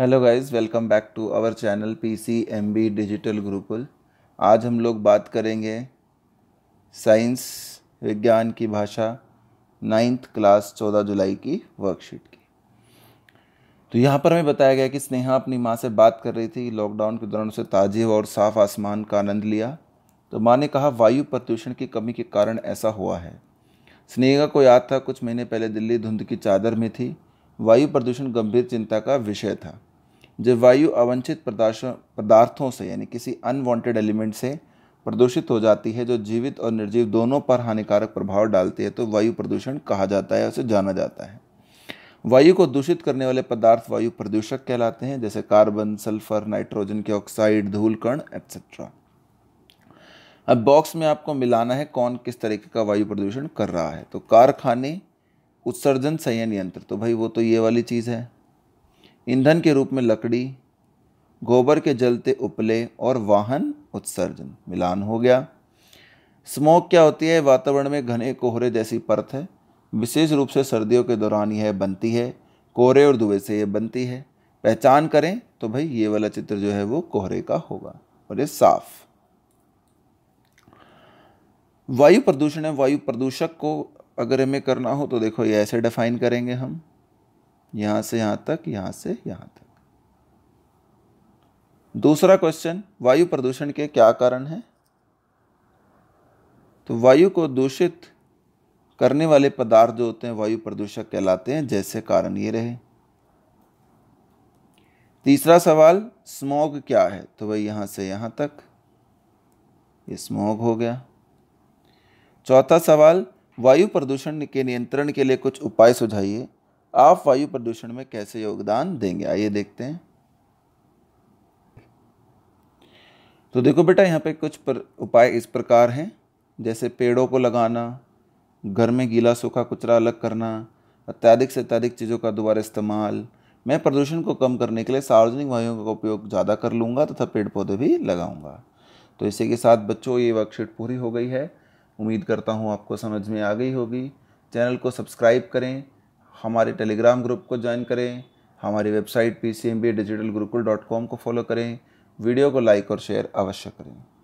hello guys welcome back to our channel PCMB digital Gurukul आज हम लोग बात करेंगे साइंस विज्ञान की भाषा नाइन्थ क्लास चौदह जुलाई की वर्कशीट की तो यहाँ पर हमें बताया गया कि स्नेहा अपनी माँ से बात कर रही थी लॉकडाउन के दौरान उसे ताजे और साफ़ आसमान का आनंद लिया तो माँ ने कहा वायु प्रदूषण की कमी के कारण ऐसा हुआ है स्नेहा को याद था कुछ महीने पहले दिल्ली धुंध की चादर में थी वायु प्रदूषण गंभीर चिंता का विषय था जब वायु अवंचित पदार्थों से यानी किसी अनवांटेड एलिमेंट से प्रदूषित हो जाती है जो जीवित और निर्जीव दोनों पर हानिकारक प्रभाव डालती है तो वायु प्रदूषण कहा जाता है उसे जाना जाता है वायु को दूषित करने वाले पदार्थ वायु प्रदूषक कहलाते हैं जैसे कार्बन सल्फर नाइट्रोजन के ऑक्साइड धूलकण एक्सेट्रा अब बॉक्स में आपको मिलाना है कौन किस तरीके का वायु प्रदूषण कर रहा है तो कारखाने उत्सर्जन संयन यंत्र तो भाई वो तो ये वाली चीज़ है ईंधन के रूप में लकड़ी गोबर के जलते उपले और वाहन उत्सर्जन मिलान हो गया स्मोक क्या होती है वातावरण में घने कोहरे जैसी परत है विशेष रूप से सर्दियों के दौरान यह बनती है कोहरे और धुएँ से यह बनती है पहचान करें तो भाई ये वाला चित्र जो है वो कोहरे का होगा और ये साफ वायु प्रदूषण है वायु प्रदूषक को अगर हमें करना हो तो देखो ये ऐसे डिफाइन करेंगे हम यहां से यहां तक यहां से यहां तक दूसरा क्वेश्चन वायु प्रदूषण के क्या कारण हैं तो वायु को दूषित करने वाले पदार्थ जो होते हैं वायु प्रदूषक कहलाते हैं जैसे कारण ये रहे तीसरा सवाल स्मोग क्या है तो भाई यहां से यहां तक ये स्मोग हो गया चौथा सवाल वायु प्रदूषण के नियंत्रण के लिए कुछ उपाय सुझाइए आप वायु प्रदूषण में कैसे योगदान देंगे आइए देखते हैं तो देखो बेटा यहाँ पे कुछ पर उपाय इस प्रकार हैं जैसे पेड़ों को लगाना घर में गीला सूखा कचरा अलग करना अत्यधिक से अत्यधिक चीज़ों का दोबारा इस्तेमाल मैं प्रदूषण को कम करने के लिए सार्वजनिक वायुओं का उपयोग ज़्यादा कर लूँगा तथा पेड़ पौधे भी लगाऊँगा तो इसी के साथ बच्चों ये वर्कशीट पूरी हो गई है उम्मीद करता हूँ आपको समझ में आ गई होगी चैनल को सब्सक्राइब करें हमारे टेलीग्राम ग्रुप को ज्वाइन करें हमारी website P C M B digital Gurukul dot com को फॉलो करें वीडियो को लाइक और शेयर अवश्य करें